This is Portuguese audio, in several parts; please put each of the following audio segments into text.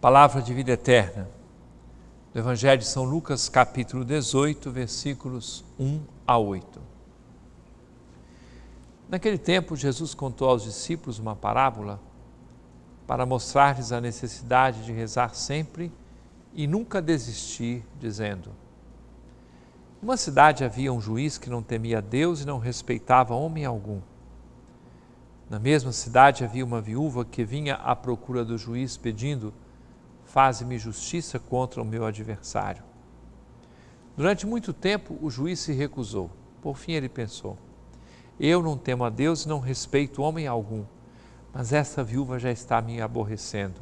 Palavra de vida eterna. Do Evangelho de São Lucas, capítulo 18, versículos 1 a 8. Naquele tempo, Jesus contou aos discípulos uma parábola para mostrar-lhes a necessidade de rezar sempre e nunca desistir, dizendo: Numa cidade havia um juiz que não temia Deus e não respeitava homem algum. Na mesma cidade havia uma viúva que vinha à procura do juiz pedindo: Faz-me justiça contra o meu adversário. Durante muito tempo, o juiz se recusou. Por fim, ele pensou: Eu não temo a Deus e não respeito homem algum, mas essa viúva já está me aborrecendo.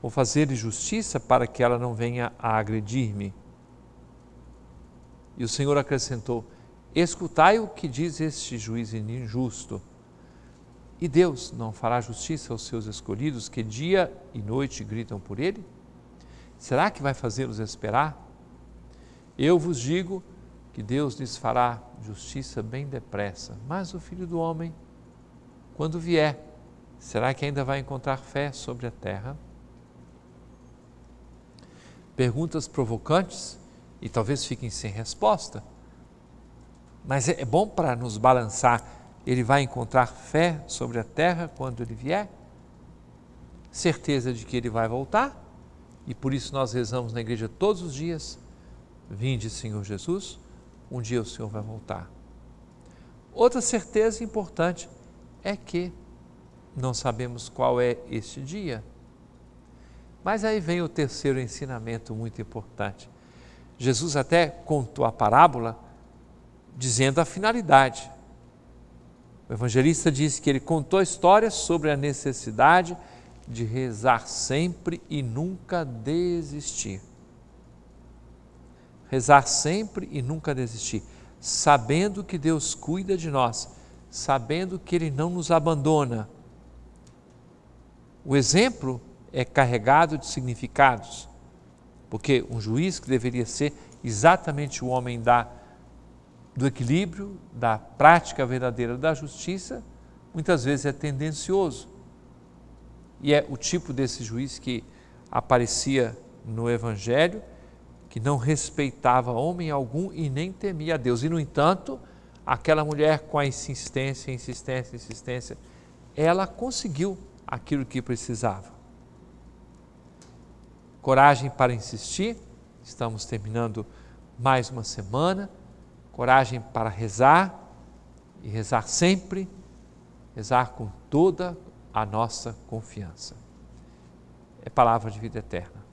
Vou fazer-lhe justiça para que ela não venha a agredir-me. E o Senhor acrescentou: Escutai o que diz este juiz injusto. E Deus não fará justiça aos seus escolhidos que dia e noite gritam por ele? Será que vai fazê-los esperar? Eu vos digo que Deus lhes fará justiça bem depressa, mas o filho do homem, quando vier, será que ainda vai encontrar fé sobre a terra? Perguntas provocantes e talvez fiquem sem resposta, mas é bom para nos balançar ele vai encontrar fé sobre a terra quando ele vier? Certeza de que ele vai voltar? E por isso nós rezamos na igreja todos os dias: Vinde, Senhor Jesus, um dia o Senhor vai voltar. Outra certeza importante é que não sabemos qual é este dia. Mas aí vem o terceiro ensinamento muito importante. Jesus até contou a parábola dizendo a finalidade. O evangelista diz que ele contou histórias sobre a necessidade de rezar sempre e nunca desistir. Rezar sempre e nunca desistir, sabendo que Deus cuida de nós, sabendo que Ele não nos abandona. O exemplo é carregado de significados, porque um juiz que deveria ser exatamente o homem da do equilíbrio, da prática verdadeira da justiça, muitas vezes é tendencioso. E é o tipo desse juiz que aparecia no Evangelho, que não respeitava homem algum e nem temia a Deus. E, no entanto, aquela mulher com a insistência, insistência, insistência, ela conseguiu aquilo que precisava. Coragem para insistir. Estamos terminando mais uma semana coragem para rezar e rezar sempre, rezar com toda a nossa confiança. É palavra de vida eterna.